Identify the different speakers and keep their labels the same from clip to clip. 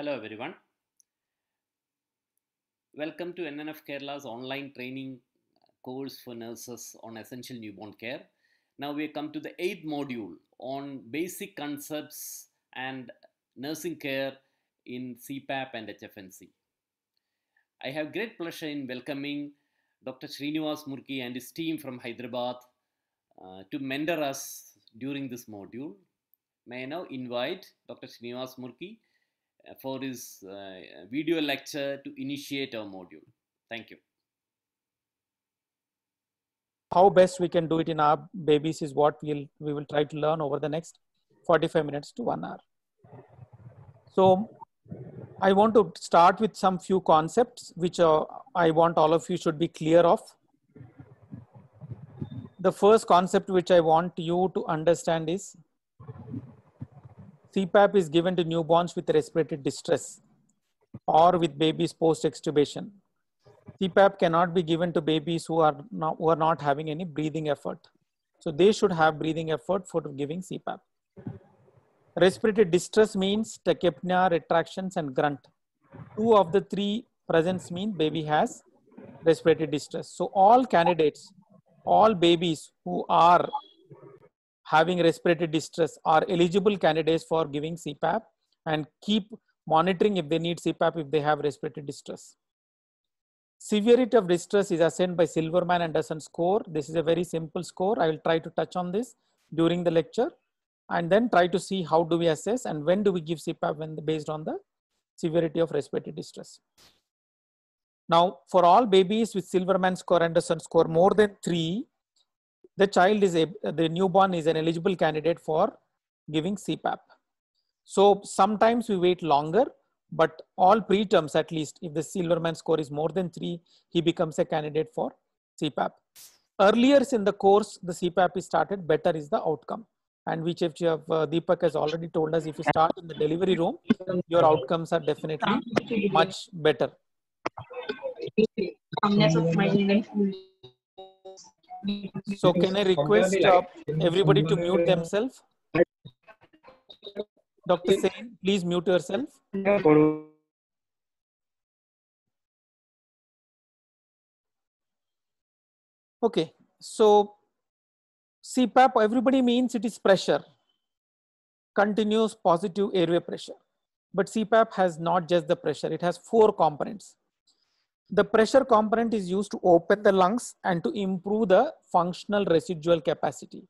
Speaker 1: Hello everyone. Welcome to NNF Kerala's online training course for nurses on essential newborn care. Now we come to the eighth module on basic concepts and nursing care in CPAP and HFNC. I have great pleasure in welcoming Dr. Srinivas Murki and his team from Hyderabad uh, to mentor us during this module. May I now invite Dr. Srinivas Murki uh, for this uh, video lecture to initiate our module. Thank you. How best we can do it in our babies is what we'll, we will try to learn over the next 45 minutes to one hour. So I want to start with some few concepts which uh, I want all of you should be clear of. The first concept which I want you to understand is CPAP is given to newborns with respiratory distress or with babies post extubation. CPAP cannot be given to babies who are not, who are not having any breathing effort. So they should have breathing effort for giving CPAP. Respiratory distress means tachypnea, retractions, and grunt. Two of the three presents mean baby has respiratory distress. So all candidates, all babies who are having respiratory distress are eligible candidates for giving CPAP and keep monitoring if they need CPAP if they have respiratory distress. Severity of distress is assessed by Silverman Anderson score. This is a very simple score. I will try to touch on this during the lecture and then try to see how do we assess and when do we give CPAP when based on the severity of respiratory distress. Now, for all babies with Silverman score Anderson score more than three, the child is a the newborn is an eligible candidate for giving CPAP. So sometimes we wait longer, but all preterms at least, if the Silverman score is more than three, he becomes a candidate for CPAP. Earlier in the course, the CPAP is started, better is the outcome. And which if you have, uh, Deepak has already told us, if you start in the delivery room, your outcomes are definitely much better. So can I request uh, everybody to mute themselves? Dr. Sain, please mute yourself. Okay, so CPAP, everybody means it is pressure, continuous positive airway pressure. But CPAP has not just the pressure, it has four components. The pressure component is used to open the lungs and to improve the functional residual capacity.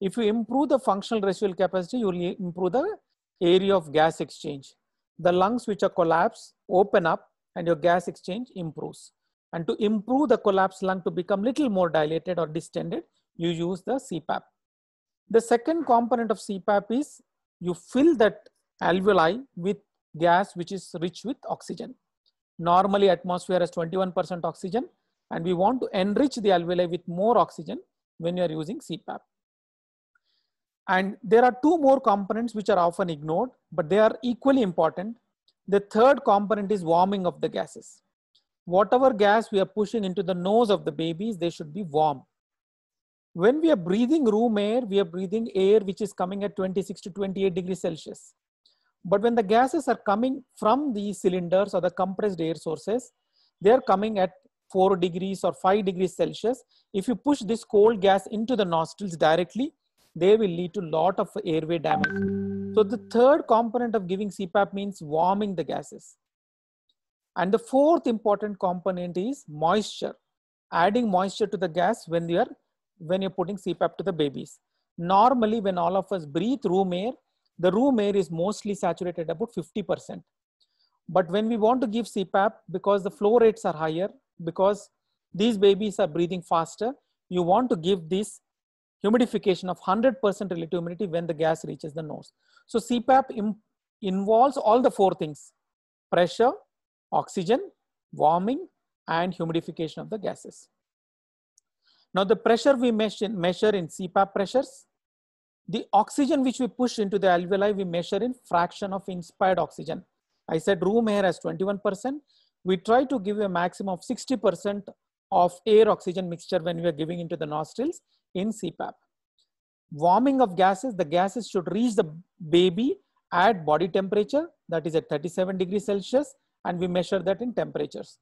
Speaker 1: If you improve the functional residual capacity, you will improve the area of gas exchange. The lungs which are collapsed open up and your gas exchange improves. And to improve the collapsed lung to become little more dilated or distended, you use the CPAP. The second component of CPAP is you fill that alveoli with gas which is rich with oxygen. Normally atmosphere has 21% oxygen and we want to enrich the alveoli with more oxygen when you are using CPAP. And there are two more components which are often ignored, but they are equally important. The third component is warming of the gases. Whatever gas we are pushing into the nose of the babies, they should be warm. When we are breathing room air, we are breathing air which is coming at 26 to 28 degrees Celsius. But when the gases are coming from these cylinders or the compressed air sources, they are coming at 4 degrees or 5 degrees Celsius. If you push this cold gas into the nostrils directly, they will lead to lot of airway damage. So the third component of giving CPAP means warming the gases. And the fourth important component is moisture. Adding moisture to the gas when you are when you're putting CPAP to the babies. Normally, when all of us breathe room air, the room air is mostly saturated about 50%. But when we want to give CPAP, because the flow rates are higher, because these babies are breathing faster, you want to give this humidification of 100% relative humidity when the gas reaches the nose. So CPAP involves all the four things, pressure, oxygen, warming, and humidification of the gases. Now the pressure we measure in CPAP pressures the oxygen which we push into the alveoli, we measure in fraction of inspired oxygen. I said room air has 21%. We try to give a maximum of 60% of air oxygen mixture when we are giving into the nostrils in CPAP. Warming of gases, the gases should reach the baby at body temperature, that is at 37 degrees Celsius, and we measure that in temperatures.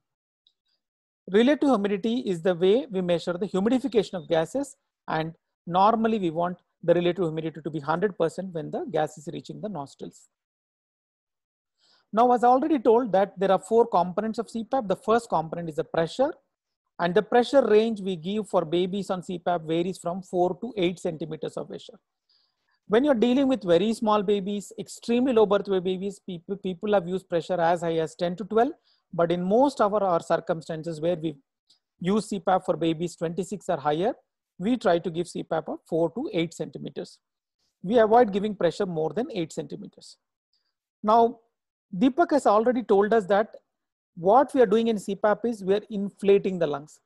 Speaker 1: Relative humidity is the way we measure the humidification of gases, and normally we want the relative humidity to be 100% when the gas is reaching the nostrils. Now, as I already told that there are four components of CPAP. The first component is the pressure and the pressure range we give for babies on CPAP varies from 4 to 8 centimeters of pressure. When you're dealing with very small babies, extremely low birth weight babies, people, people have used pressure as high as 10 to 12. But in most of our, our circumstances where we use CPAP for babies 26 or higher, we try to give CPAP of 4 to 8 centimeters. We avoid giving pressure more than 8 centimeters. Now, Deepak has already told us that what we are doing in CPAP is we are inflating the lungs.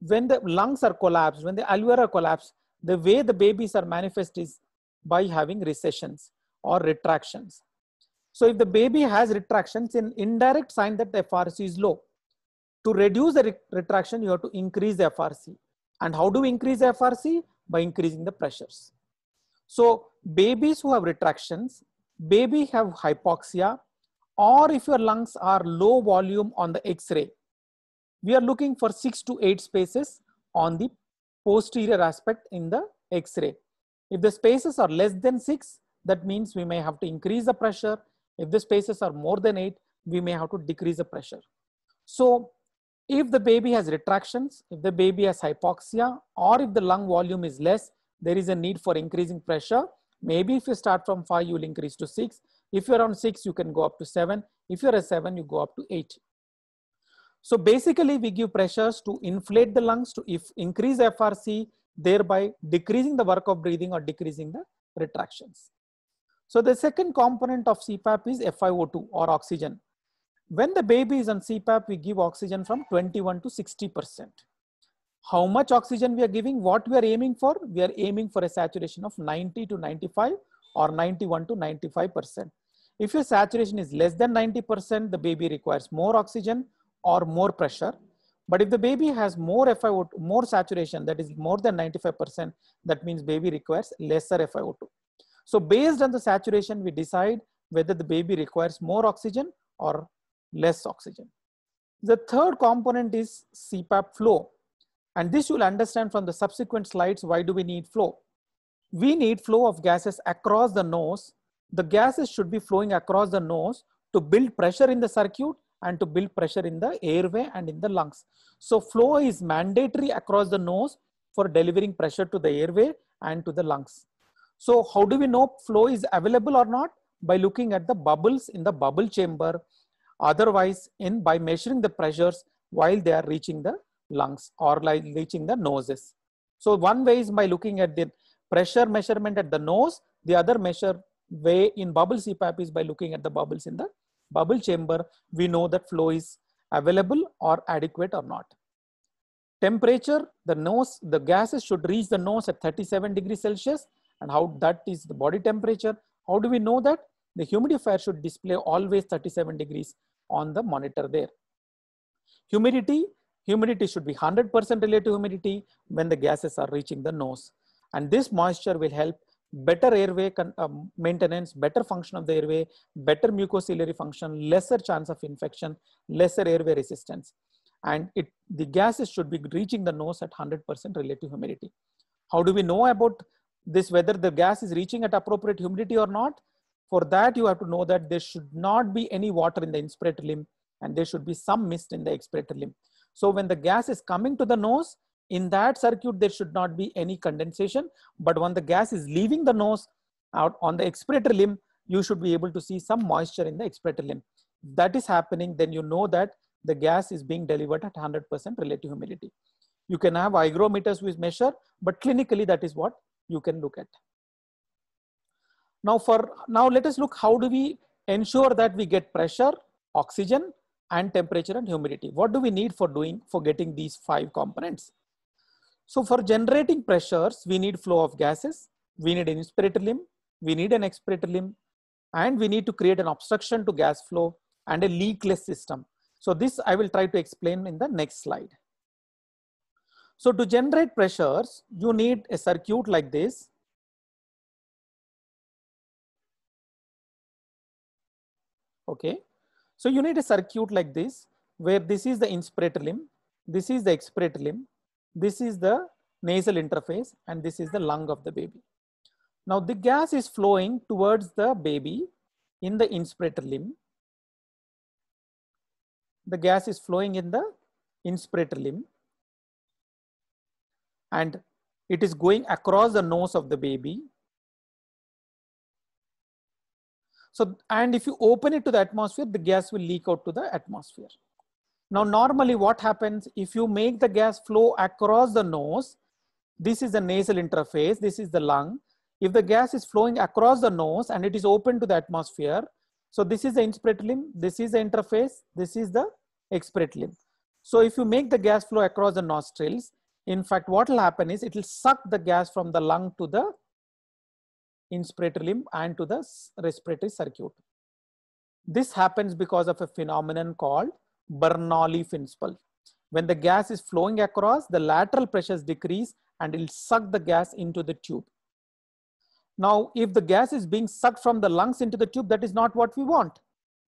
Speaker 1: When the lungs are collapsed, when the alveoli are collapsed, the way the babies are manifest is by having recessions or retractions. So if the baby has retractions, an indirect sign that the FRC is low. To reduce the re retraction, you have to increase the FRC. And how do we increase FRC? By increasing the pressures. So babies who have retractions, baby have hypoxia, or if your lungs are low volume on the X-ray, we are looking for six to eight spaces on the posterior aspect in the X-ray. If the spaces are less than six, that means we may have to increase the pressure. If the spaces are more than eight, we may have to decrease the pressure. So if the baby has retractions, if the baby has hypoxia, or if the lung volume is less, there is a need for increasing pressure. Maybe if you start from five, you will increase to six. If you're on six, you can go up to seven. If you're a seven, you go up to eight. So basically, we give pressures to inflate the lungs to if increase FRC, thereby decreasing the work of breathing or decreasing the retractions. So the second component of CPAP is FiO2 or oxygen. When the baby is on CPAP, we give oxygen from 21 to 60%. How much oxygen we are giving, what we are aiming for? We are aiming for a saturation of 90 to 95 or 91 to 95%. If your saturation is less than 90%, the baby requires more oxygen or more pressure. But if the baby has more FiO2, more saturation, that is more than 95%, that means baby requires lesser FiO2. So based on the saturation, we decide whether the baby requires more oxygen or less oxygen. The third component is CPAP flow. And this you'll understand from the subsequent slides, why do we need flow? We need flow of gases across the nose. The gases should be flowing across the nose to build pressure in the circuit and to build pressure in the airway and in the lungs. So flow is mandatory across the nose for delivering pressure to the airway and to the lungs. So how do we know flow is available or not? By looking at the bubbles in the bubble chamber Otherwise, in by measuring the pressures while they are reaching the lungs or like reaching the noses. So one way is by looking at the pressure measurement at the nose. The other measure way in bubble CPAP is by looking at the bubbles in the bubble chamber. We know that flow is available or adequate or not. Temperature, the nose, the gases should reach the nose at 37 degrees Celsius and how that is the body temperature. How do we know that? The humidifier should display always 37 degrees on the monitor there. Humidity, humidity should be 100% relative humidity when the gases are reaching the nose. And this moisture will help better airway um, maintenance, better function of the airway, better mucociliary function, lesser chance of infection, lesser airway resistance. And it, the gases should be reaching the nose at 100% relative humidity. How do we know about this, whether the gas is reaching at appropriate humidity or not? For that, you have to know that there should not be any water in the inspiratory limb and there should be some mist in the expiratory limb. So when the gas is coming to the nose, in that circuit, there should not be any condensation. But when the gas is leaving the nose out on the expiratory limb, you should be able to see some moisture in the expiratory limb. that is happening, then you know that the gas is being delivered at 100% relative humidity. You can have hygrometers which measure, but clinically that is what you can look at. Now for now let us look how do we ensure that we get pressure, oxygen and temperature and humidity. What do we need for doing for getting these five components? So for generating pressures, we need flow of gases, we need an inspirator limb, we need an expirator limb and we need to create an obstruction to gas flow and a leakless system. So this I will try to explain in the next slide. So to generate pressures, you need a circuit like this Okay. So you need a circuit like this, where this is the inspirator limb, this is the expirator limb, this is the nasal interface, and this is the lung of the baby. Now the gas is flowing towards the baby in the inspirator limb. The gas is flowing in the inspirator limb. And it is going across the nose of the baby So, and if you open it to the atmosphere, the gas will leak out to the atmosphere. Now, normally what happens if you make the gas flow across the nose, this is the nasal interface, this is the lung. If the gas is flowing across the nose and it is open to the atmosphere, so this is the inspirate limb, this is the interface, this is the expirate limb. So if you make the gas flow across the nostrils, in fact, what will happen is it will suck the gas from the lung to the inspiratory limb and to the respiratory circuit. This happens because of a phenomenon called Bernoulli principle. When the gas is flowing across, the lateral pressures decrease and it'll suck the gas into the tube. Now, if the gas is being sucked from the lungs into the tube, that is not what we want.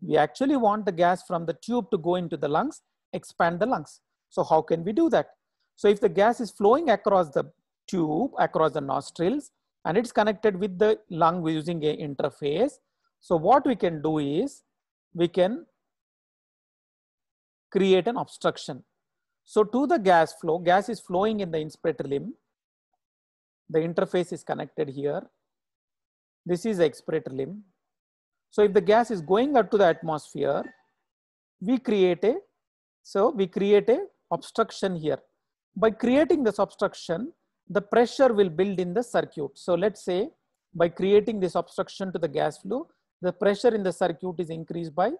Speaker 1: We actually want the gas from the tube to go into the lungs, expand the lungs. So how can we do that? So if the gas is flowing across the tube, across the nostrils, and it's connected with the lung using a interface. So what we can do is we can create an obstruction. So to the gas flow, gas is flowing in the inspirator limb. The interface is connected here. This is the expirator limb. So if the gas is going out to the atmosphere, we create a, so we create a obstruction here. By creating this obstruction, the pressure will build in the circuit. So let's say by creating this obstruction to the gas flow, the pressure in the circuit is increased by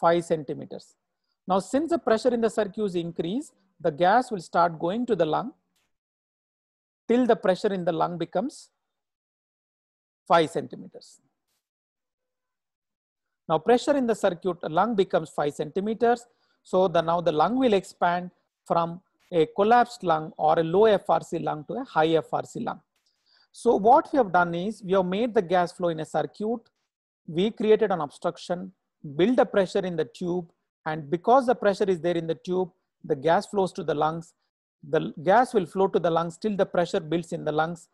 Speaker 1: 5 centimeters. Now, since the pressure in the circuit is increased, the gas will start going to the lung till the pressure in the lung becomes 5 centimeters. Now, pressure in the circuit lung becomes 5 centimeters. So, the, now the lung will expand from a collapsed lung or a low FRC lung to a high FRC lung. So what we have done is we have made the gas flow in a circuit. We created an obstruction, build a pressure in the tube. And because the pressure is there in the tube, the gas flows to the lungs. The gas will flow to the lungs till the pressure builds in the lungs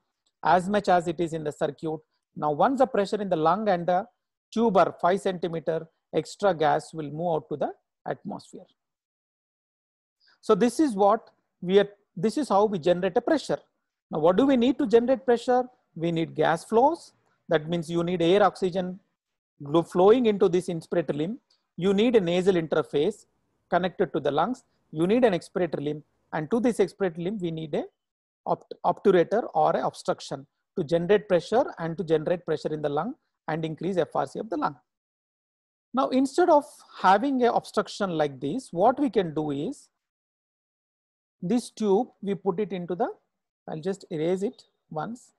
Speaker 1: as much as it is in the circuit. Now, once the pressure in the lung and the tube are 5 centimeter, extra gas will move out to the atmosphere. So this is what we are, this is how we generate a pressure. Now, what do we need to generate pressure? We need gas flows. That means you need air oxygen flowing into this inspiratory limb. You need a nasal interface connected to the lungs. You need an expiratory limb. And to this expiratory limb, we need a obturator or a obstruction to generate pressure and to generate pressure in the lung and increase FRC of the lung. Now, instead of having an obstruction like this, what we can do is this tube, we put it into the, I'll just erase it once.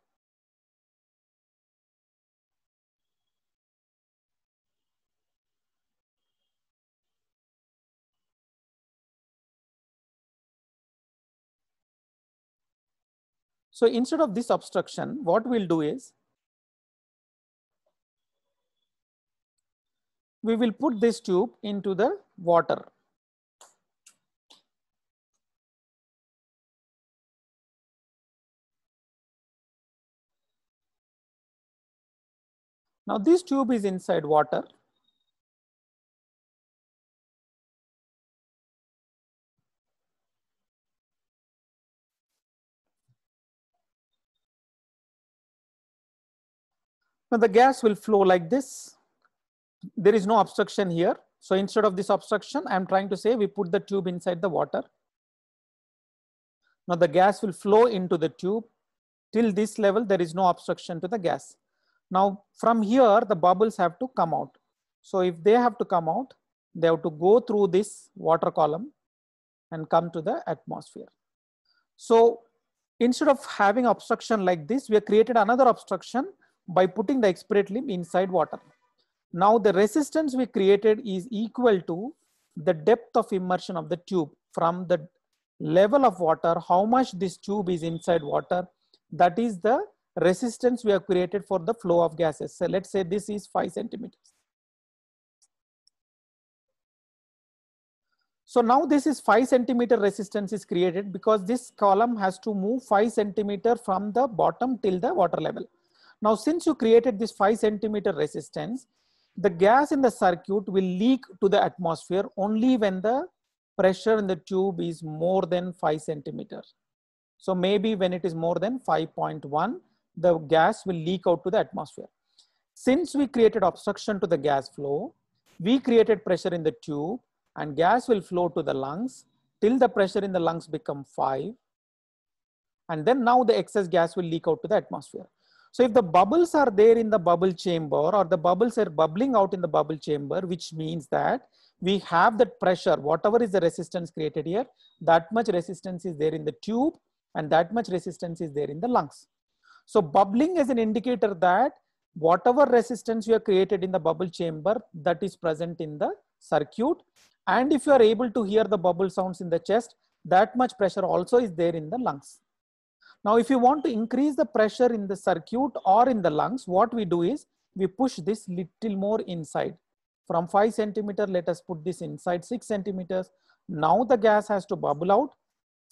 Speaker 1: So instead of this obstruction, what we'll do is, we will put this tube into the water. Now this tube is inside water. Now the gas will flow like this. There is no obstruction here. So instead of this obstruction, I'm trying to say we put the tube inside the water. Now the gas will flow into the tube. Till this level, there is no obstruction to the gas. Now from here, the bubbles have to come out. So if they have to come out, they have to go through this water column and come to the atmosphere. So instead of having obstruction like this, we have created another obstruction by putting the expirate limb inside water. Now the resistance we created is equal to the depth of immersion of the tube from the level of water, how much this tube is inside water, that is the resistance we have created for the flow of gases. So let's say this is five centimeters. So now this is five centimeter resistance is created because this column has to move five centimeter from the bottom till the water level. Now, since you created this five centimeter resistance, the gas in the circuit will leak to the atmosphere only when the pressure in the tube is more than 5 centimeter. So maybe when it is more than 5.1, the gas will leak out to the atmosphere. Since we created obstruction to the gas flow, we created pressure in the tube and gas will flow to the lungs till the pressure in the lungs become five. And then now the excess gas will leak out to the atmosphere. So if the bubbles are there in the bubble chamber or the bubbles are bubbling out in the bubble chamber, which means that we have that pressure, whatever is the resistance created here, that much resistance is there in the tube and that much resistance is there in the lungs. So bubbling is an indicator that whatever resistance you have created in the bubble chamber that is present in the circuit. And if you are able to hear the bubble sounds in the chest, that much pressure also is there in the lungs. Now, if you want to increase the pressure in the circuit or in the lungs, what we do is we push this little more inside. From 5 centimeter, let us put this inside 6 centimeters. Now the gas has to bubble out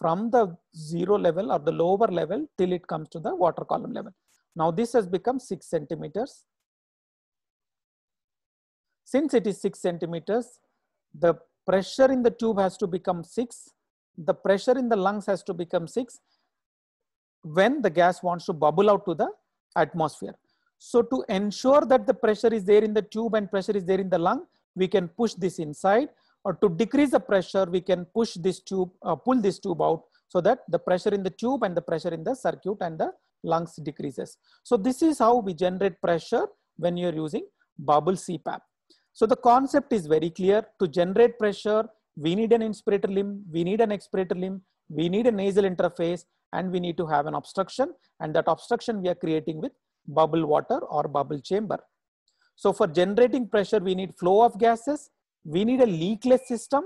Speaker 1: from the zero level or the lower level till it comes to the water column level. Now this has become six centimeters. Since it is six centimeters, the pressure in the tube has to become six. The pressure in the lungs has to become six when the gas wants to bubble out to the atmosphere. So to ensure that the pressure is there in the tube and pressure is there in the lung, we can push this inside or to decrease the pressure, we can push this tube, uh, pull this tube out so that the pressure in the tube and the pressure in the circuit and the lungs decreases. So this is how we generate pressure when you're using bubble CPAP. So the concept is very clear. To generate pressure, we need an inspirator limb, we need an expirator limb, we need a nasal interface, and we need to have an obstruction. And that obstruction we are creating with bubble water or bubble chamber. So for generating pressure, we need flow of gases we need a leakless system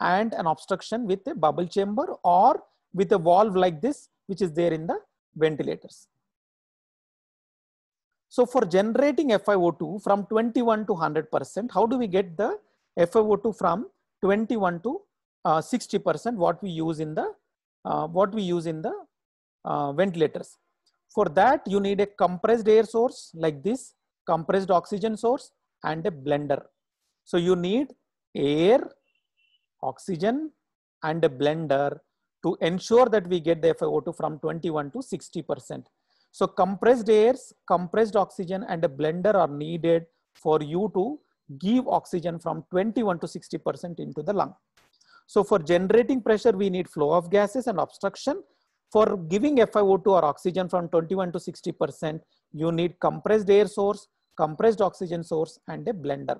Speaker 1: and an obstruction with a bubble chamber or with a valve like this, which is there in the ventilators. So for generating FiO2 from 21 to 100%, how do we get the FiO2 from 21 to 60% uh, what we use in the uh, what we use in the uh, ventilators. For that, you need a compressed air source like this, compressed oxygen source and a blender so you need air, oxygen and a blender to ensure that we get the FiO2 from 21 to 60%. So compressed airs, compressed oxygen and a blender are needed for you to give oxygen from 21 to 60% into the lung. So for generating pressure, we need flow of gases and obstruction. For giving FiO2 or oxygen from 21 to 60%, you need compressed air source, compressed oxygen source and a blender.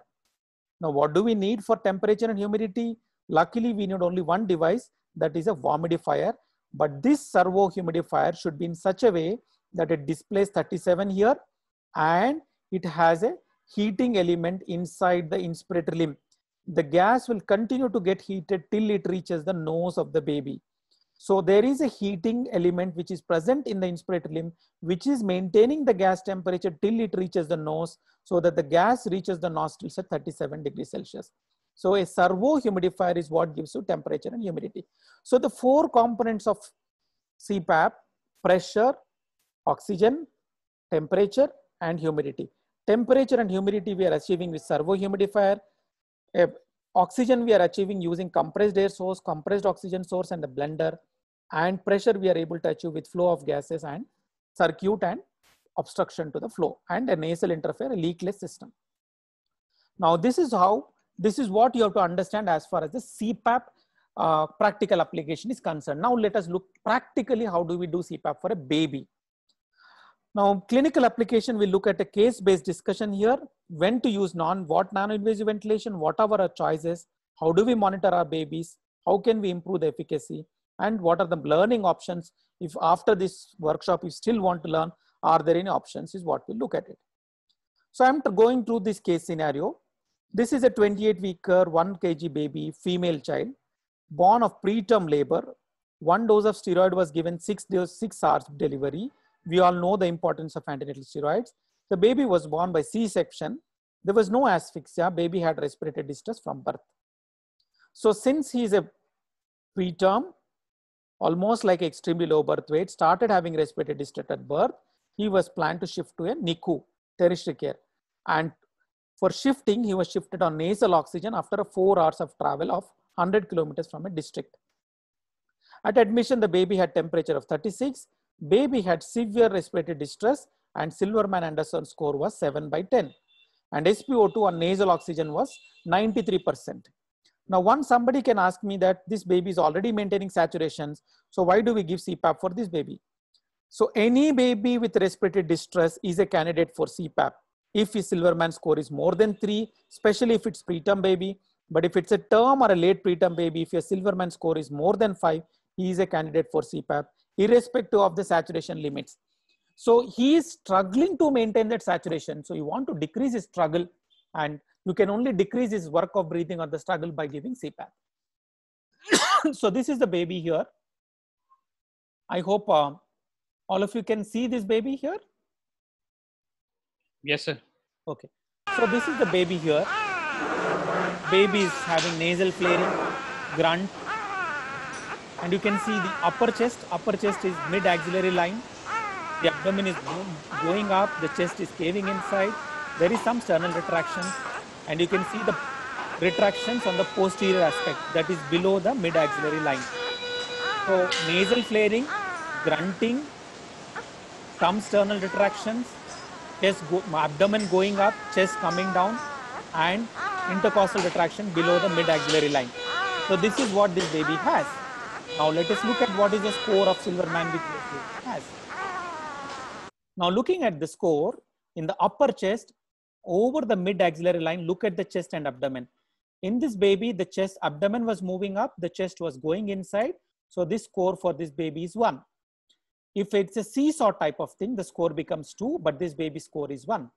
Speaker 1: Now, what do we need for temperature and humidity? Luckily, we need only one device that is a humidifier. But this servo humidifier should be in such a way that it displays 37 here and it has a heating element inside the inspirator limb. The gas will continue to get heated till it reaches the nose of the baby. So there is a heating element which is present in the inspiratory limb, which is maintaining the gas temperature till it reaches the nose so that the gas reaches the nostrils at 37 degrees Celsius. So a servo humidifier is what gives you temperature and humidity. So the four components of CPAP, pressure, oxygen, temperature, and humidity. Temperature and humidity we are achieving with servo humidifier. A Oxygen we are achieving using compressed air source, compressed oxygen source and the blender and pressure we are able to achieve with flow of gases and circuit and obstruction to the flow and a nasal interfere, a leakless system. Now this is how, this is what you have to understand as far as the CPAP uh, practical application is concerned. Now let us look practically how do we do CPAP for a baby. Now, clinical application, we look at a case-based discussion here, when to use non, what non-invasive ventilation, what are our choices, how do we monitor our babies, how can we improve the efficacy, and what are the learning options if after this workshop you still want to learn, are there any options is what we look at it. So I'm going through this case scenario. This is a 28 weeker 1 kg baby, female child, born of preterm labor. One dose of steroid was given six, six hours delivery we all know the importance of antenatal steroids. The baby was born by C-section. There was no asphyxia. Baby had respiratory distress from birth. So since he is a preterm, almost like extremely low birth weight, started having respiratory distress at birth, he was planned to shift to a NICU, tertiary care. And for shifting, he was shifted on nasal oxygen after a four hours of travel of 100 kilometers from a district. At admission, the baby had temperature of 36 Baby had severe respiratory distress and Silverman Anderson score was 7 by 10. And SpO2 on nasal oxygen was 93%. Now, once somebody can ask me that this baby is already maintaining saturations, so why do we give CPAP for this baby? So any baby with respiratory distress is a candidate for CPAP if his Silverman score is more than three, especially if it's preterm baby. But if it's a term or a late preterm baby, if your Silverman score is more than five, he is a candidate for CPAP irrespective of the saturation limits. So he is struggling to maintain that saturation. So you want to decrease his struggle and you can only decrease his work of breathing or the struggle by giving CPAP. so this is the baby here. I hope uh, all of you can see this baby here. Yes, sir. Okay. So this is the baby here. Baby is having nasal flaring, grunt, and you can see the upper chest upper chest is mid axillary line the abdomen is going up the chest is caving inside there is some sternal retraction and you can see the retractions on the posterior aspect that is below the mid axillary line so nasal flaring grunting some sternal retractions chest go abdomen going up chest coming down and intercostal retraction below the mid axillary line so this is what this baby has now let us look at what is the score of Silverman with Yes. Now looking at the score in the upper chest over the mid axillary line, look at the chest and abdomen. In this baby, the chest abdomen was moving up, the chest was going inside. So this score for this baby is one. If it's a seesaw type of thing, the score becomes two, but this baby score is one.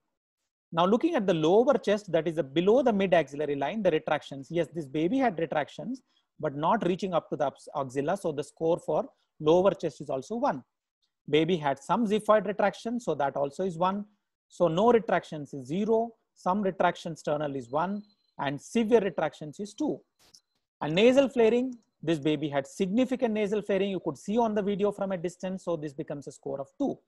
Speaker 1: Now looking at the lower chest, that is below the mid axillary line, the retractions. Yes, this baby had retractions, but not reaching up to the axilla. So the score for lower chest is also one. Baby had some xiphoid retraction, so that also is one. So no retractions is zero, some retraction sternal is one, and severe retractions is two. And nasal flaring, this baby had significant nasal flaring. You could see on the video from a distance, so this becomes a score of two.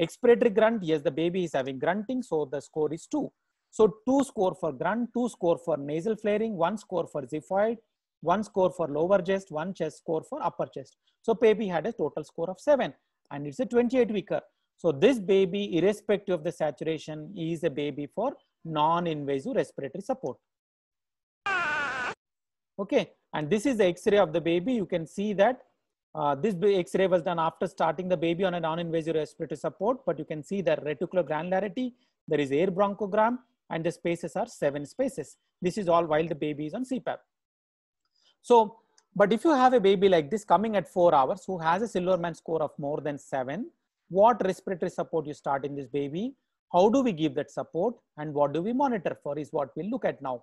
Speaker 1: Expiratory grunt, yes, the baby is having grunting, so the score is two. So two score for grunt, two score for nasal flaring, one score for xiphoid, one score for lower chest, one chest score for upper chest. So baby had a total score of seven and it's a 28 weeker. So this baby, irrespective of the saturation, is a baby for non-invasive respiratory support. Okay, and this is the X-ray of the baby. You can see that uh, this X-ray was done after starting the baby on a non-invasive respiratory support, but you can see the reticular granularity, there is air bronchogram, and the spaces are seven spaces. This is all while the baby is on CPAP. So, but if you have a baby like this coming at four hours who has a Silverman score of more than seven, what respiratory support you start in this baby? How do we give that support and what do we monitor for is what we'll look at now.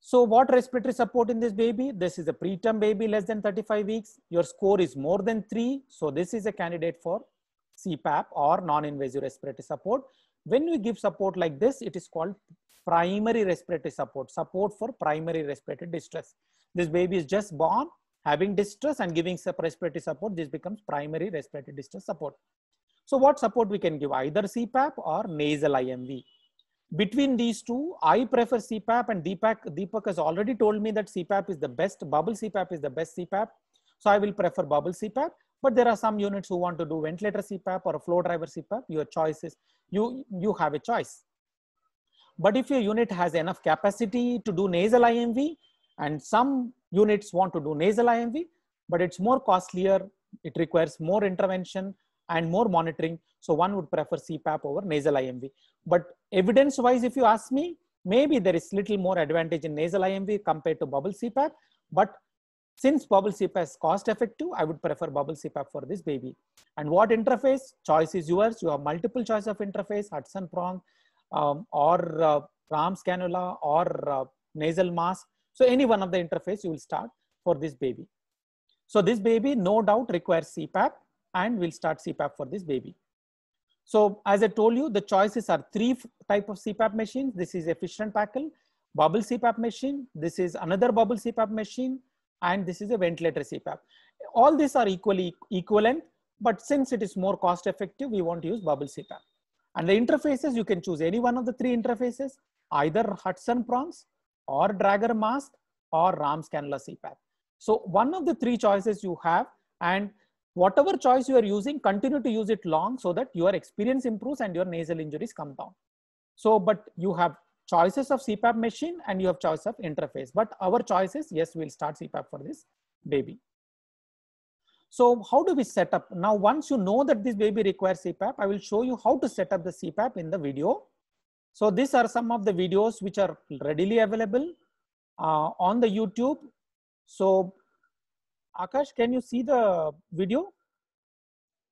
Speaker 1: So what respiratory support in this baby? This is a preterm baby less than 35 weeks. Your score is more than three. So this is a candidate for CPAP or non-invasive respiratory support. When we give support like this, it is called primary respiratory support, support for primary respiratory distress. This baby is just born having distress and giving respiratory support. This becomes primary respiratory distress support. So what support we can give? Either CPAP or nasal IMV. Between these two, I prefer CPAP and Deepak, Deepak has already told me that CPAP is the best, bubble CPAP is the best CPAP. So I will prefer bubble CPAP but there are some units who want to do ventilator CPAP or a flow driver CPAP. Your choice is you you have a choice. But if your unit has enough capacity to do nasal IMV, and some units want to do nasal IMV, but it's more costlier, it requires more intervention and more monitoring. So one would prefer CPAP over nasal IMV. But evidence wise, if you ask me, maybe there is little more advantage in nasal IMV compared to bubble CPAP, but since bubble CPAP is cost effective, I would prefer bubble CPAP for this baby. And what interface? Choice is yours. You have multiple choice of interface, Hudson prong, um, or uh, Rams cannula or uh, nasal mask. So any one of the interface you will start for this baby. So this baby no doubt requires CPAP and we'll start CPAP for this baby. So as I told you, the choices are three type of CPAP machines. This is efficient packle, bubble CPAP machine. This is another bubble CPAP machine. And this is a ventilator CPAP. All these are equally equivalent, but since it is more cost effective, we want to use bubble CPAP. And the interfaces, you can choose any one of the three interfaces, either Hudson prongs or dragger mask or RAM scanner CPAP. So one of the three choices you have and whatever choice you are using, continue to use it long so that your experience improves and your nasal injuries come down. So, but you have choices of CPAP machine and you have choice of interface, but our choices, yes, we'll start CPAP for this baby. So how do we set up? Now, once you know that this baby requires CPAP, I will show you how to set up the CPAP in the video. So these are some of the videos which are readily available uh, on the YouTube. So Akash, can you see the video?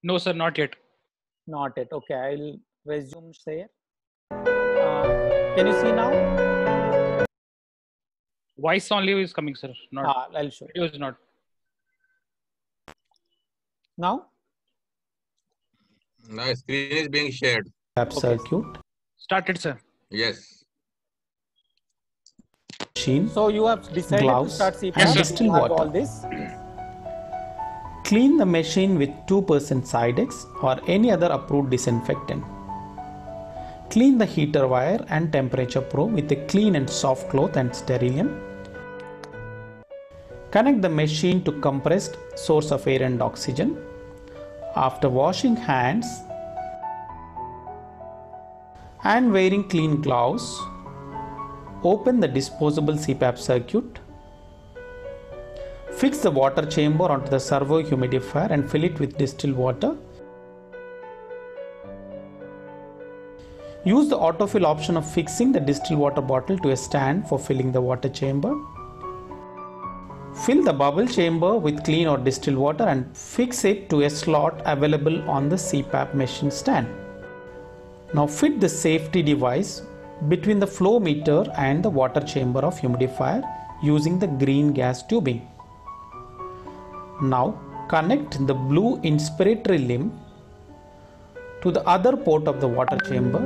Speaker 1: No, sir, not yet. Not yet. Okay, I'll resume share. Uh, can you see now? Voice only is coming, sir. Not ah, I'll show. Video is not now? My screen is being shared. App okay. circuit. Started, sir. Yes. Machine. So you have decided gloves, to start CPR. And distilled water. All this. Clean the machine with 2% Sidex or any other approved disinfectant. Clean the heater wire and temperature probe with a clean and soft cloth and sterilium. Connect the machine to compressed source of air and oxygen after washing hands and wearing clean gloves, open the disposable CPAP circuit, fix the water chamber onto the servo humidifier and fill it with distilled water. Use the autofill option of fixing the distilled water bottle to a stand for filling the water chamber. Fill the bubble chamber with clean or distilled water and fix it to a slot available on the CPAP machine stand. Now fit the safety device between the flow meter and the water chamber of humidifier using the green gas tubing. Now connect the blue inspiratory limb to the other port of the water chamber.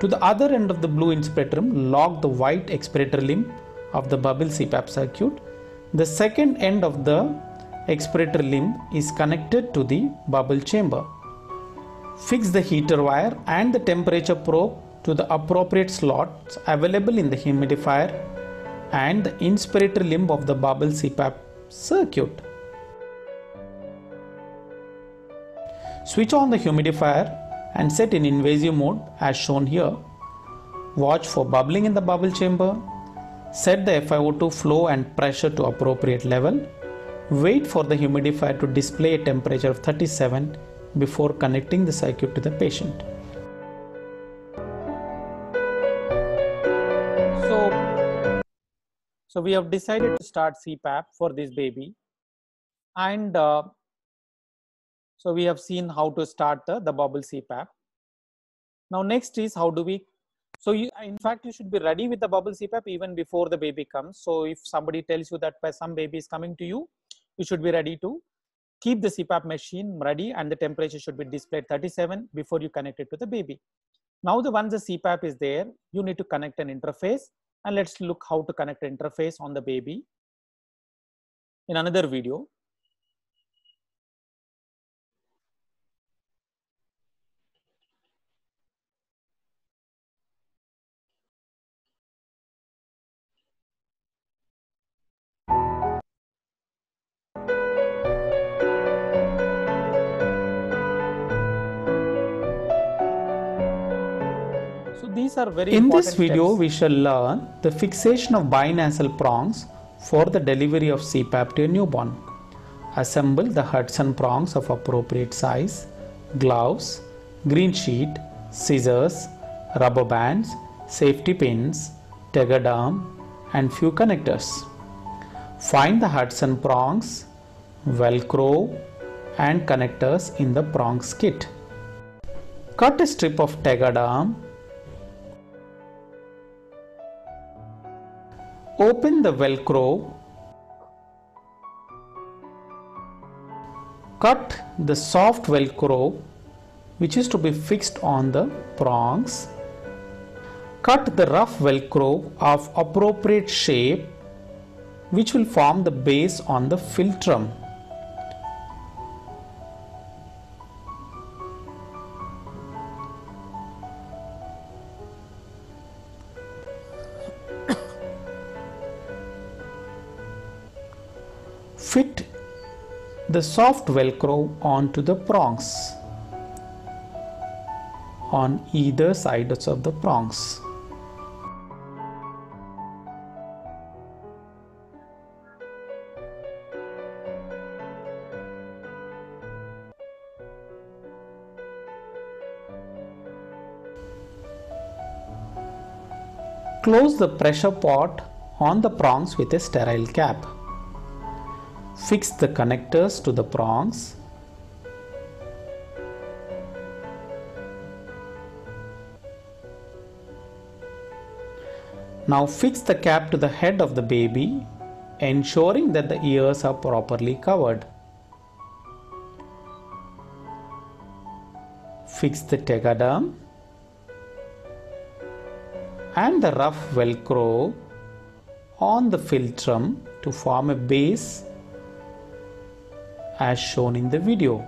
Speaker 1: To the other end of the blue inspiratory limb, lock the white expiratory limb of the bubble CPAP circuit the second end of the expiratory limb is connected to the bubble chamber. Fix the heater wire and the temperature probe to the appropriate slots available in the humidifier and the inspiratory limb of the bubble CPAP circuit. Switch on the humidifier and set in invasive mode as shown here. Watch for bubbling in the bubble chamber Set the FiO2 flow and pressure to appropriate level. Wait for the humidifier to display a temperature of 37 before connecting the circuit to the patient. So, so we have decided to start CPAP for this baby and uh, so we have seen how to start the, the bubble CPAP. Now next is how do we so you, in fact, you should be ready with the bubble CPAP even before the baby comes. So if somebody tells you that some baby is coming to you, you should be ready to keep the CPAP machine ready and the temperature should be displayed 37 before you connect it to the baby. Now the once the CPAP is there, you need to connect an interface and let's look how to connect interface on the baby in another video. these are very In this video, steps. we shall learn the fixation of binasal prongs for the delivery of CPAP to a newborn. Assemble the Hudson prongs of appropriate size, gloves, green sheet, scissors, rubber bands, safety pins, tethered arm and few connectors. Find the Hudson prongs, velcro and connectors in the prongs kit. Cut a strip of tethered arm Open the velcro. Cut the soft velcro which is to be fixed on the prongs. Cut the rough velcro of appropriate shape which will form the base on the filtrum. the soft velcro onto the prongs on either sides of the prongs. Close the pressure pot on the prongs with a sterile cap. Fix the connectors to the prongs. Now fix the cap to the head of the baby, ensuring that the ears are properly covered. Fix the tegaderm and the rough velcro on the philtrum to form a base as shown in the video.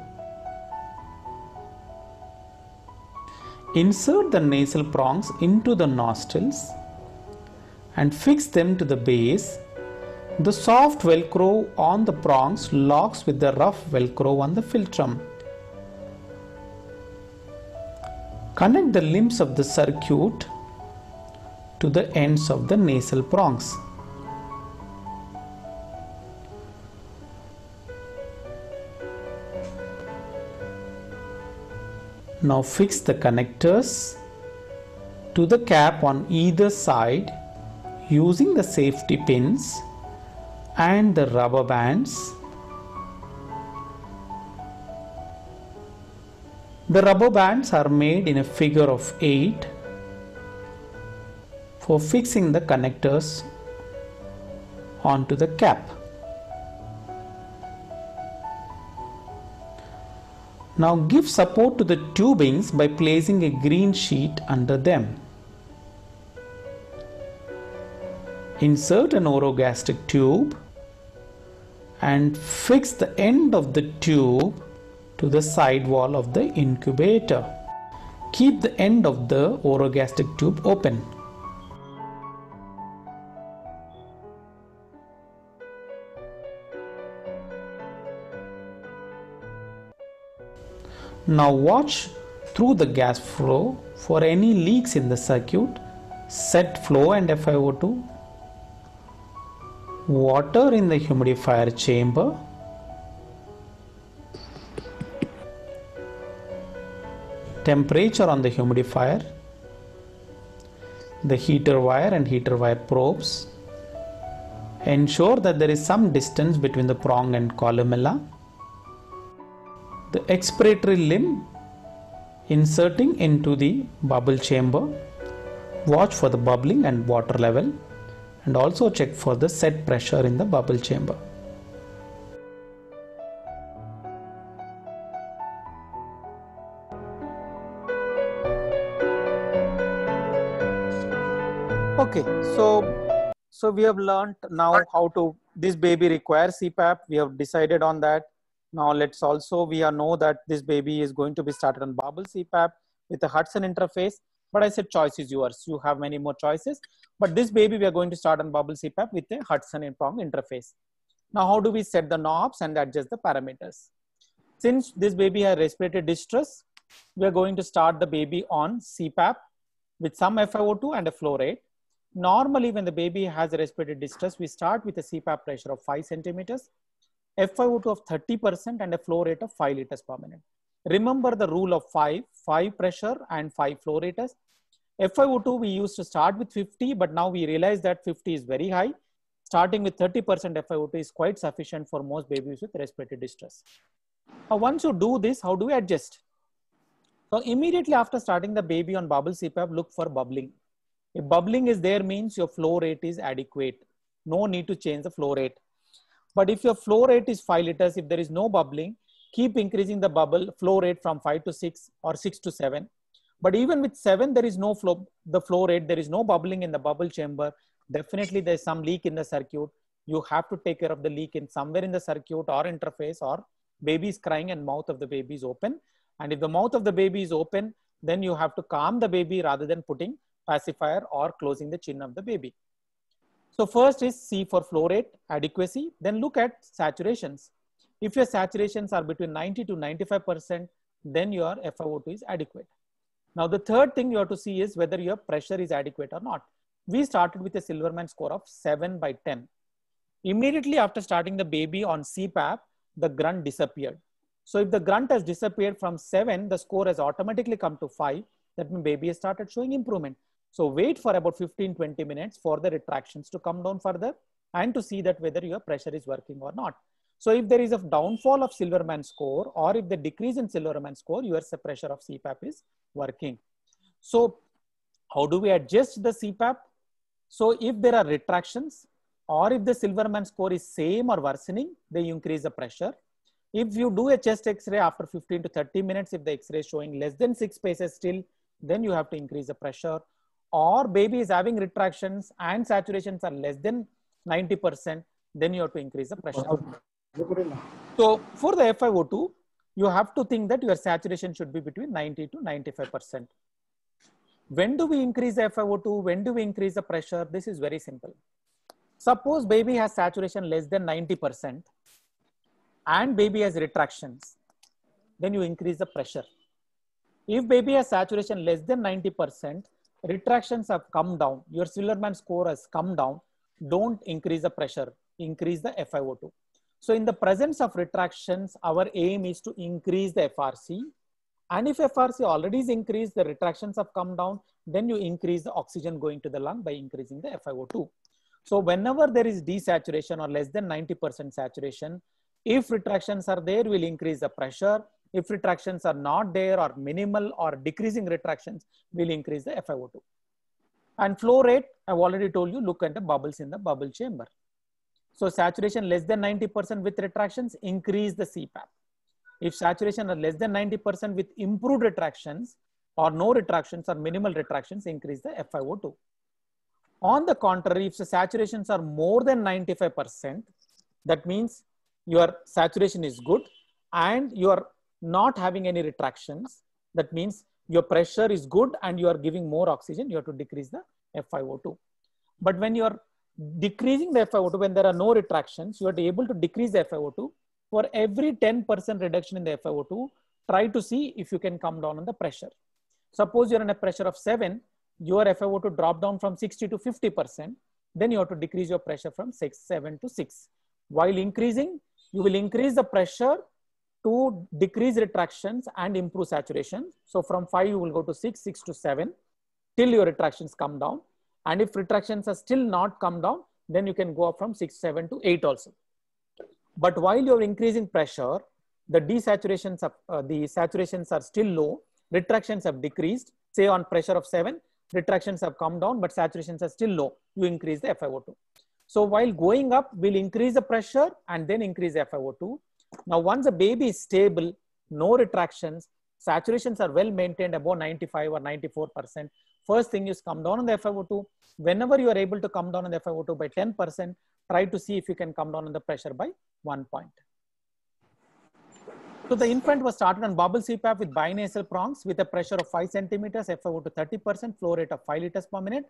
Speaker 1: Insert the nasal prongs into the nostrils and fix them to the base. The soft velcro on the prongs locks with the rough velcro on the filtrum. Connect the limbs of the circuit to the ends of the nasal prongs. Now fix the connectors to the cap on either side using the safety pins and the rubber bands. The rubber bands are made in a figure of 8 for fixing the connectors onto the cap. Now give support to the tubings by placing a green sheet under them. Insert an orogastric tube and fix the end of the tube to the side wall of the incubator. Keep the end of the orogastric tube open. Now watch through the gas flow for any leaks in the circuit, set flow and FiO2, water in the humidifier chamber, temperature on the humidifier, the heater wire and heater wire probes. Ensure that there is some distance between the prong and columella the expiratory limb inserting into the bubble chamber. Watch for the bubbling and water level and also check for the set pressure in the bubble chamber. Okay, so so we have learned now how to this baby requires CPAP. We have decided on that now let's also, we know that this baby is going to be started on bubble CPAP with a Hudson interface. But I said choice is yours. You have many more choices. But this baby, we are going to start on bubble CPAP with a Hudson and prong interface. Now, how do we set the knobs and adjust the parameters? Since this baby has respiratory distress, we are going to start the baby on CPAP with some FiO2 and a flow rate. Normally, when the baby has a respiratory distress, we start with a CPAP pressure of 5 centimeters FiO2 of 30% and a flow rate of 5 liters per minute. Remember the rule of 5, 5 pressure and 5 flow rates. FiO2 we used to start with 50, but now we realize that 50 is very high. Starting with 30% FiO2 is quite sufficient for most babies with respiratory distress. Now, once you do this, how do we adjust? So immediately after starting the baby on bubble CPAP, look for bubbling. If bubbling is there means your flow rate is adequate. No need to change the flow rate. But if your flow rate is five liters, if there is no bubbling, keep increasing the bubble flow rate from five to six or six to seven. But even with seven, there is no flow, the flow rate, there is no bubbling in the bubble chamber. Definitely there's some leak in the circuit. You have to take care of the leak in somewhere in the circuit or interface or baby is crying and mouth of the baby is open. And if the mouth of the baby is open, then you have to calm the baby rather than putting pacifier or closing the chin of the baby. So first is C for flow rate adequacy. Then look at saturations. If your saturations are between 90 to 95%, then your FiO2 is adequate. Now, the third thing you have to see is whether your pressure is adequate or not. We started with a Silverman score of 7 by 10. Immediately after starting the baby on CPAP, the grunt disappeared. So if the grunt has disappeared from 7, the score has automatically come to 5. That means baby has started showing improvement. So wait for about 15, 20 minutes for the retractions to come down further and to see that whether your pressure is working or not. So if there is a downfall of Silverman score or if the decrease in Silverman score, your pressure of CPAP is working. So how do we adjust the CPAP? So if there are retractions or if the Silverman score is same or worsening, they increase the pressure. If you do a chest x-ray after 15 to 30 minutes, if the x-ray is showing less than six paces still, then you have to increase the pressure or baby is having retractions and saturations are less than 90%, then you have to increase the pressure. So for the FiO2, you have to think that your saturation should be between 90 to 95%. When do we increase the FiO2? When do we increase the pressure? This is very simple. Suppose baby has saturation less than 90% and baby has retractions, then you increase the pressure. If baby has saturation less than 90%, retractions have come down, your Silverman score has come down, don't increase the pressure, increase the FiO2. So in the presence of retractions, our aim is to increase the FRC. And if FRC already is increased, the retractions have come down, then you increase the oxygen going to the lung by increasing the FiO2. So whenever there is desaturation or less than 90% saturation, if retractions are there, we'll increase the pressure. If retractions are not there or minimal or decreasing retractions, we'll increase the FiO2. And flow rate, I've already told you, look at the bubbles in the bubble chamber. So saturation less than 90% with retractions, increase the CPAP. If saturation are less than 90% with improved retractions or no retractions or minimal retractions, increase the FiO2. On the contrary, if the saturations are more than 95%, that means your saturation is good and your not having any retractions, that means your pressure is good and you are giving more oxygen, you have to decrease the FiO2. But when you are decreasing the FiO2, when there are no retractions, you are able to decrease the FiO2. For every 10% reduction in the FiO2, try to see if you can come down on the pressure. Suppose you're in a pressure of 7, your FiO2 drop down from 60 to 50%, then you have to decrease your pressure from 6, 7 to 6. While increasing, you will increase the pressure to decrease retractions and improve saturation. So from five, you will go to six, six to seven, till your retractions come down. And if retractions are still not come down, then you can go up from six, seven to eight also. But while you're increasing pressure, the desaturations, of, uh, the saturations are still low, retractions have decreased, say on pressure of seven, retractions have come down, but saturations are still low. You increase the FiO2. So while going up, we'll increase the pressure and then increase the FiO2. Now, once a baby is stable, no retractions, saturations are well maintained above 95 or 94%. First thing is come down on the FiO2. Whenever you are able to come down on the FiO2 by 10%, try to see if you can come down on the pressure by one point. So the infant was started on bubble CPAP with binasal prongs with a pressure of 5 centimeters, FiO2 30%, flow rate of 5 liters per minute.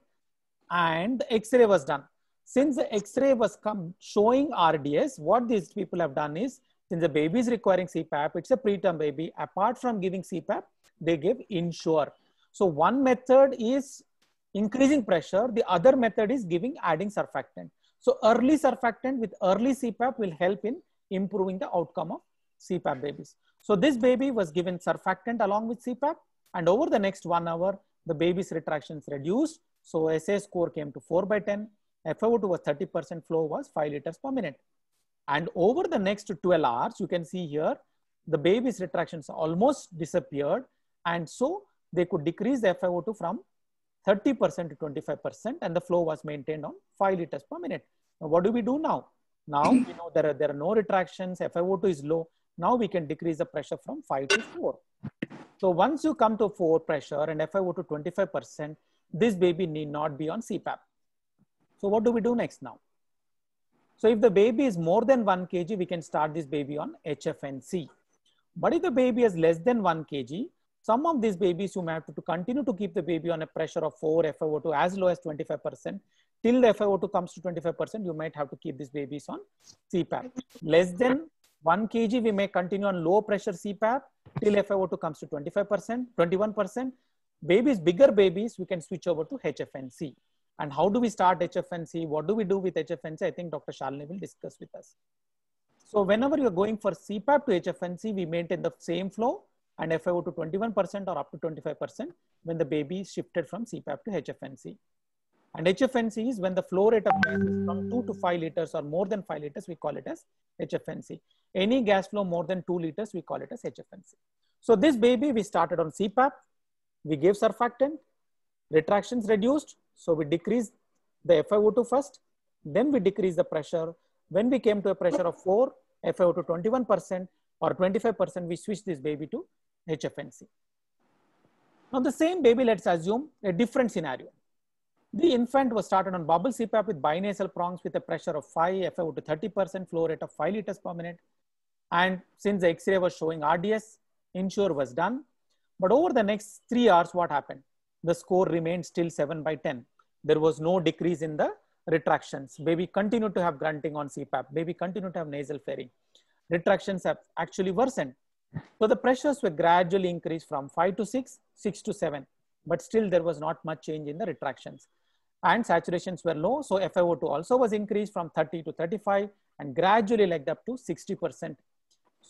Speaker 1: And the X-ray was done. Since the X-ray was showing RDS, what these people have done is since the baby is requiring CPAP, it's a preterm baby. Apart from giving CPAP, they give insure. So one method is increasing pressure. The other method is giving adding surfactant. So early surfactant with early CPAP will help in improving the outcome of CPAP babies. So this baby was given surfactant along with CPAP and over the next one hour, the baby's retractions reduced. So SA score came to 4 by 10. fo 2 was 30% flow was 5 liters per minute. And over the next 12 hours, you can see here, the baby's retractions almost disappeared. And so they could decrease the FiO2 from 30% to 25% and the flow was maintained on 5 liters per minute. Now, what do we do now? Now, you know, there are, there are no retractions, FiO2 is low. Now we can decrease the pressure from 5 to 4. So once you come to 4 pressure and FiO2 25%, this baby need not be on CPAP. So what do we do next now? So if the baby is more than 1 kg, we can start this baby on HFNC. But if the baby is less than 1 kg, some of these babies you may have to continue to keep the baby on a pressure of 4 FiO2 as low as 25%. Till the FiO2 comes to 25%, you might have to keep these babies on CPAP. Less than 1 kg, we may continue on low pressure CPAP till FiO2 comes to 25%, 21%. Babies, bigger babies, we can switch over to HFNC. And how do we start HFNC? What do we do with HFNC? I think Dr. Shalini will discuss with us. So whenever you're going for CPAP to HFNC, we maintain the same flow and FiO to 21% or up to 25% when the baby shifted from CPAP to HFNC. And HFNC is when the flow rate of gas is from 2 to 5 liters or more than 5 liters, we call it as HFNC. Any gas flow more than 2 liters, we call it as HFNC. So this baby, we started on CPAP, we gave surfactant, retractions reduced, so we decrease the FiO2 first, then we decrease the pressure. When we came to a pressure of 4, FiO2 21% or 25%, we switch this baby to HFNC. Now the same baby, let's assume a different scenario. The infant was started on bubble CPAP with binasal prongs with a pressure of 5, FiO2 30%, flow rate of 5 liters per minute. And since the X-ray was showing RDS, insure was done. But over the next three hours, what happened? the score remained still 7 by 10. There was no decrease in the retractions. Baby continued to have grunting on CPAP. Baby continued to have nasal flaring. Retractions have actually worsened. So the pressures were gradually increased from 5 to 6, 6 to 7. But still there was not much change in the retractions. And saturations were low. So FiO2 also was increased from 30 to 35 and gradually legged up to 60%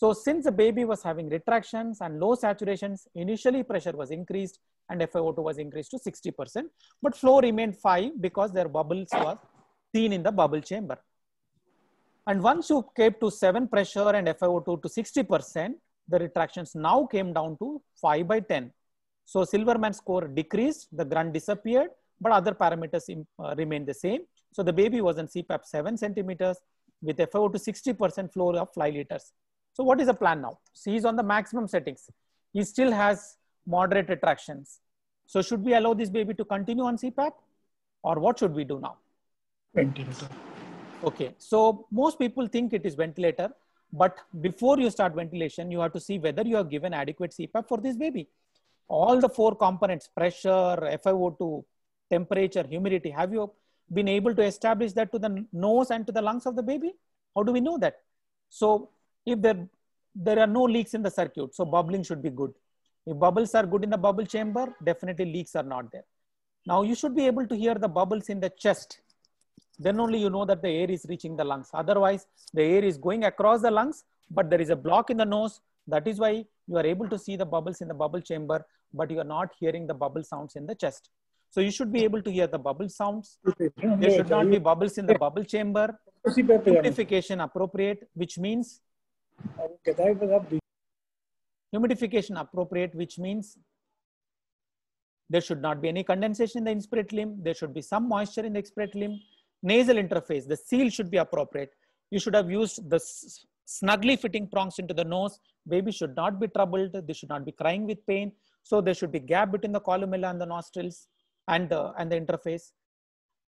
Speaker 1: so since the baby was having retractions and low saturations, initially pressure was increased and FiO2 was increased to 60%, but flow remained 5 because their bubbles were seen in the bubble chamber. And once you came to 7 pressure and FiO2 to 60%, the retractions now came down to 5 by 10. So Silverman's score decreased, the grunt disappeared, but other parameters uh, remained the same. So the baby was in CPAP 7 centimeters with FiO2 to 60% flow of 5 liters. So what is the plan now? C is on the maximum settings. He still has moderate retractions. So should we allow this baby to continue on CPAP or what should we do now? Ventilator. Okay, so most people think it is ventilator, but before you start ventilation, you have to see whether you have given adequate CPAP for this baby. All the four components, pressure, FiO2, temperature, humidity, have you been able to establish that to the nose and to the lungs of the baby? How do we know that? So if there, there are no leaks in the circuit, so bubbling should be good. If bubbles are good in the bubble chamber, definitely leaks are not there. Now you should be able to hear the bubbles in the chest. Then only you know that the air is reaching the lungs. Otherwise, the air is going across the lungs, but there is a block in the nose. That is why you are able to see the bubbles in the bubble chamber, but you are not hearing the bubble sounds in the chest. So you should be able to hear the bubble sounds. There should not be bubbles in the bubble chamber. Amplification appropriate, which means Okay, that was up. Humidification appropriate, which means there should not be any condensation in the inspirate limb. There should be some moisture in the expirate limb. Nasal interface, the seal should be appropriate. You should have used the snugly fitting prongs into the nose. Baby should not be troubled. They should not be crying with pain. So there should be gap between the columella and the nostrils and the, and the interface.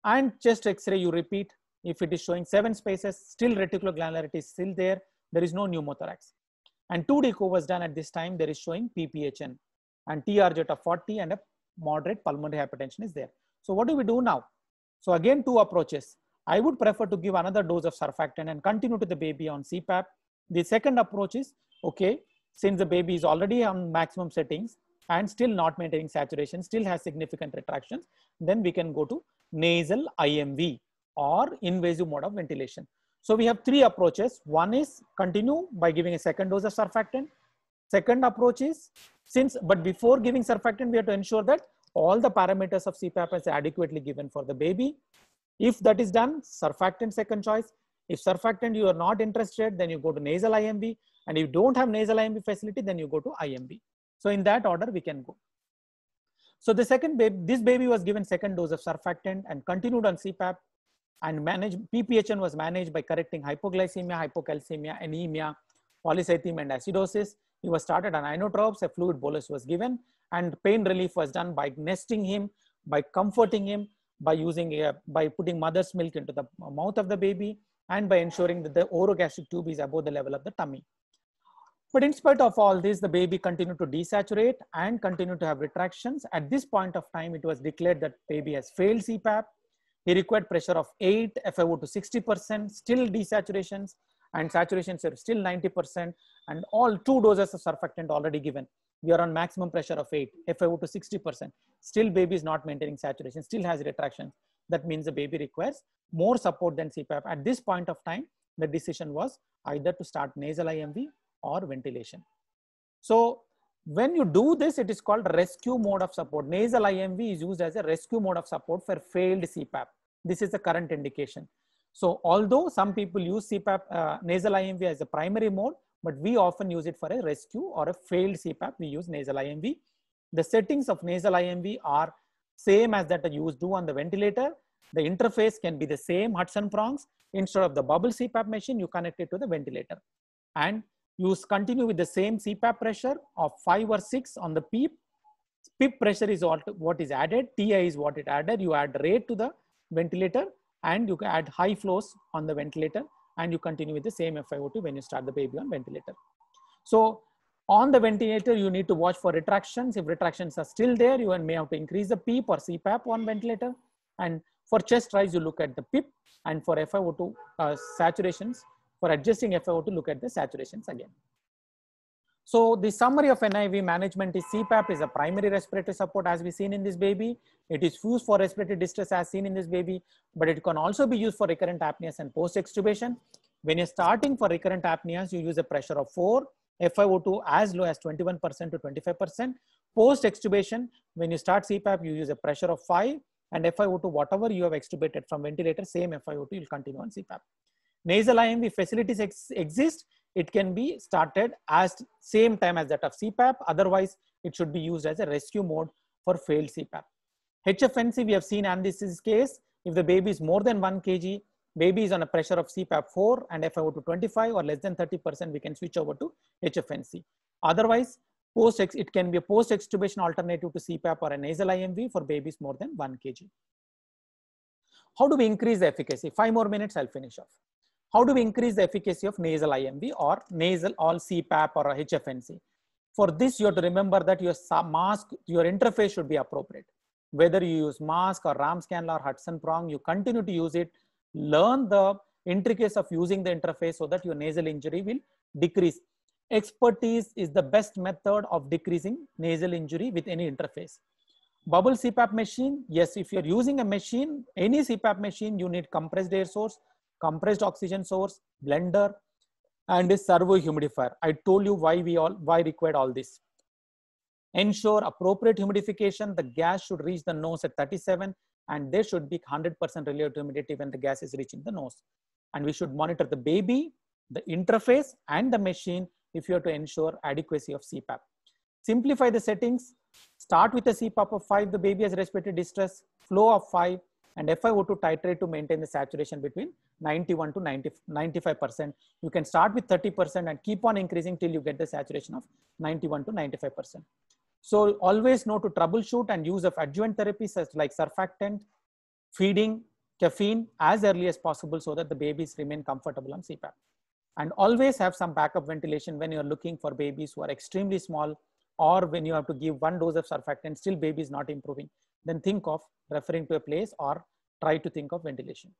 Speaker 1: And chest x-ray, you repeat. If it is showing seven spaces, still reticular granularity is still there there is no pneumothorax. And 2D was done at this time, there is showing PPHN and TRJ of 40 and a moderate pulmonary hypertension is there. So what do we do now? So again, two approaches. I would prefer to give another dose of surfactant and continue to the baby on CPAP. The second approach is, okay, since the baby is already on maximum settings and still not maintaining saturation, still has significant retractions, then we can go to nasal IMV or invasive mode of ventilation. So we have three approaches. One is continue by giving a second dose of surfactant. Second approach is since, but before giving surfactant, we have to ensure that all the parameters of CPAP is adequately given for the baby. If that is done, surfactant second choice. If surfactant you are not interested, then you go to nasal IMB. And if you don't have nasal IMB facility, then you go to IMB. So in that order, we can go. So the second baby, this baby was given second dose of surfactant and continued on CPAP and PPHN was managed by correcting hypoglycemia, hypocalcemia, anemia, polycythemia, and acidosis. He was started on inotropes, a fluid bolus was given, and pain relief was done by nesting him, by comforting him, by using a, uh, by putting mother's milk into the mouth of the baby, and by ensuring that the orogastric tube is above the level of the tummy. But in spite of all this, the baby continued to desaturate and continued to have retractions. At this point of time, it was declared that baby has failed CPAP he required pressure of 8 FiO2 60%, still desaturations and saturations are still 90% and all two doses of surfactant already given. We are on maximum pressure of 8, FiO2 60%. Still baby is not maintaining saturation, still has retraction. That means the baby requires more support than CPAP. At this point of time, the decision was either to start nasal IMV or ventilation. So when you do this, it is called rescue mode of support. Nasal IMV is used as a rescue mode of support for failed CPAP. This is the current indication. So although some people use CPAP, uh, nasal IMV as a primary mode, but we often use it for a rescue or a failed CPAP, we use nasal IMV. The settings of nasal IMV are same as that you do on the ventilator. The interface can be the same Hudson prongs. Instead of the bubble CPAP machine, you connect it to the ventilator. And you continue with the same CPAP pressure of five or six on the PEEP. PEEP pressure is what is added. TI is what it added. You add rate to the ventilator and you can add high flows on the ventilator and you continue with the same FiO2 when you start the baby on ventilator. So on the ventilator, you need to watch for retractions. If retractions are still there, you may have to increase the PEEP or CPAP on ventilator. And for chest rise, you look at the PIP. And for FiO2 uh, saturations, for adjusting FiO to look at the saturations again. So the summary of NIV management is CPAP is a primary respiratory support as we seen in this baby. It is used for respiratory distress as seen in this baby, but it can also be used for recurrent apneas and post-extubation. When you're starting for recurrent apneas, you use a pressure of 4, FiO2 as low as 21% to 25%. Post-extubation, when you start CPAP, you use a pressure of 5 and FiO2, whatever you have extubated from ventilator, same FiO2, you'll continue on CPAP nasal IMV facilities ex exist, it can be started as same time as that of CPAP. Otherwise, it should be used as a rescue mode for failed CPAP. HFNC, we have seen anthesis case. If the baby is more than 1 kg, baby is on a pressure of CPAP 4 and FiO2 to 25 or less than 30%, we can switch over to HFNC. Otherwise, post it can be a post-extubation alternative to CPAP or a nasal IMV for babies more than 1 kg. How do we increase the efficacy? Five more minutes, I'll finish off. How do we increase the efficacy of nasal IMV or nasal all CPAP or HFNC? For this, you have to remember that your mask, your interface should be appropriate. Whether you use mask or scan or Hudson Prong, you continue to use it. Learn the intricacies of using the interface so that your nasal injury will decrease. Expertise is the best method of decreasing nasal injury with any interface bubble CPAP machine. Yes, if you're using a machine, any CPAP machine, you need compressed air source compressed oxygen source, blender, and this servo humidifier. I told you why we all why required all this. Ensure appropriate humidification. The gas should reach the nose at 37 and there should be 100% relative humidity when the gas is reaching the nose. And we should monitor the baby, the interface and the machine if you have to ensure adequacy of CPAP. Simplify the settings. Start with a CPAP of 5, the baby has respiratory distress, flow of 5, and FiO2 titrate to maintain the saturation between 91 to 95%. You can start with 30% and keep on increasing till you get the saturation of 91 to 95%. So always know to troubleshoot and use of adjuvant therapies such like surfactant, feeding, caffeine as early as possible so that the babies remain comfortable on CPAP. And always have some backup ventilation when you're looking for babies who are extremely small or when you have to give one dose of surfactant, still baby is not improving then think of referring to a place or try to think of ventilation.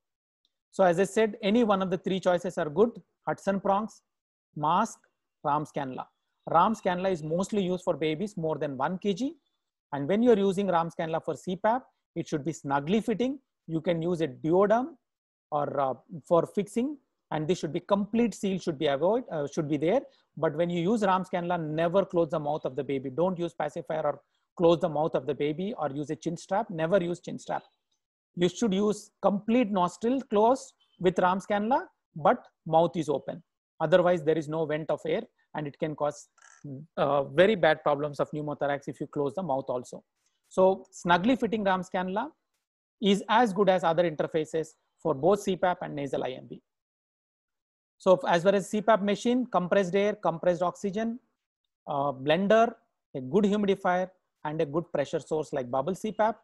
Speaker 1: So as I said, any one of the three choices are good. Hudson prongs, mask, Ram's cannula. Ram's cannula is mostly used for babies more than 1 kg. And when you're using Ram's cannula for CPAP, it should be snugly fitting. You can use a duoderm or uh, for fixing and this should be complete seal should be avoid uh, should be there but when you use ram's cannula, never close the mouth of the baby don't use pacifier or close the mouth of the baby or use a chin strap. Never use chin strap. You should use complete nostril closed with Ram's cannula, but mouth is open. Otherwise, there is no vent of air and it can cause uh, very bad problems of pneumothorax if you close the mouth also. So snugly fitting Ram's cannula is as good as other interfaces for both CPAP and nasal IMB. So as far as CPAP machine, compressed air, compressed oxygen, uh, blender, a good humidifier, and a good pressure source like bubble CPAP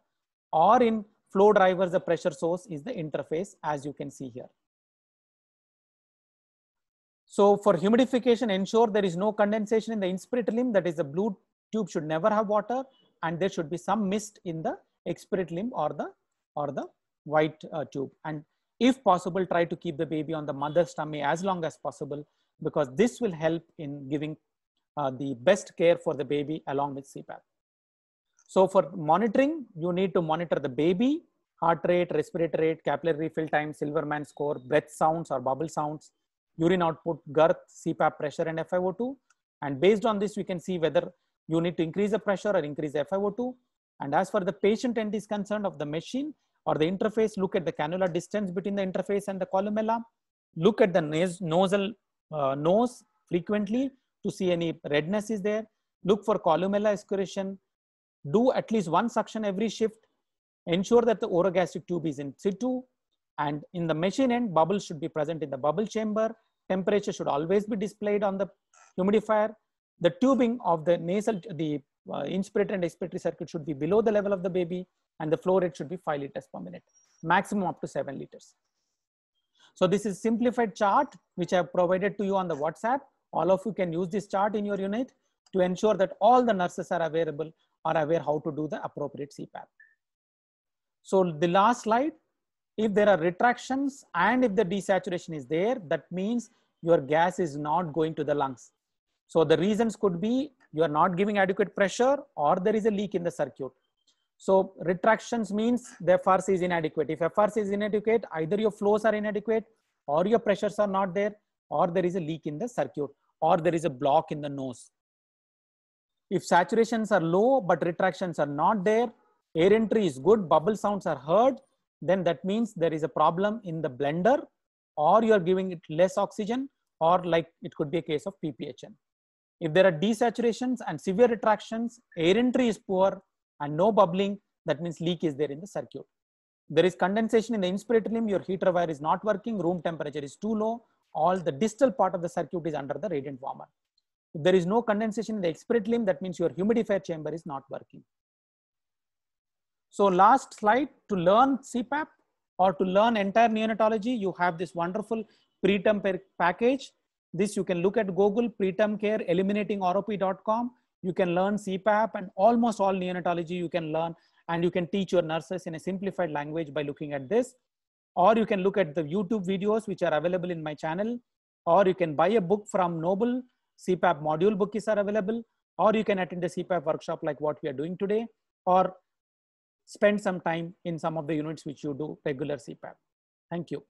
Speaker 1: or in flow drivers, the pressure source is the interface as you can see here. So for humidification, ensure there is no condensation in the inspirate limb. That is the blue tube should never have water and there should be some mist in the expirate limb or the, or the white uh, tube. And if possible, try to keep the baby on the mother's tummy as long as possible because this will help in giving uh, the best care for the baby along with CPAP. So for monitoring, you need to monitor the baby, heart rate, respiratory rate, capillary refill time, Silverman score, breath sounds or bubble sounds, urine output, girth, CPAP pressure and FiO2. And based on this, we can see whether you need to increase the pressure or increase the FiO2. And as for the patient end is concerned of the machine or the interface, look at the cannula distance between the interface and the columella. Look at the nasal uh, nose frequently to see any redness is there. Look for columella excretion do at least one suction every shift, ensure that the orogastric tube is in situ, and in the machine end, bubbles should be present in the bubble chamber, temperature should always be displayed on the humidifier, the tubing of the nasal, the uh, inspiratory and expiratory circuit should be below the level of the baby, and the flow rate should be 5 liters per minute, maximum up to 7 liters. So this is simplified chart, which I have provided to you on the WhatsApp. All of you can use this chart in your unit to ensure that all the nurses are available are aware how to do the appropriate CPAP. So the last slide, if there are retractions and if the desaturation is there, that means your gas is not going to the lungs. So the reasons could be you are not giving adequate pressure or there is a leak in the circuit. So retractions means the FRC is inadequate. If FRC is inadequate, either your flows are inadequate or your pressures are not there or there is a leak in the circuit or there is a block in the nose if saturations are low but retractions are not there, air entry is good, bubble sounds are heard, then that means there is a problem in the blender or you are giving it less oxygen or like it could be a case of PPHN. If there are desaturations and severe retractions, air entry is poor and no bubbling, that means leak is there in the circuit. There is condensation in the inspirator limb, your heater wire is not working, room temperature is too low, all the distal part of the circuit is under the radiant warmer. If there is no condensation in the expirate limb, that means your humidifier chamber is not working. So last slide, to learn CPAP or to learn entire neonatology, you have this wonderful preterm package. This you can look at Google, preterm care, eliminatingrop.com. You can learn CPAP and almost all neonatology you can learn and you can teach your nurses in a simplified language by looking at this. Or you can look at the YouTube videos which are available in my channel. Or you can buy a book from Noble CPAP module bookies are available, or you can attend a CPAP workshop like what we are doing today, or spend some time in some of the units which you do regular CPAP. Thank you.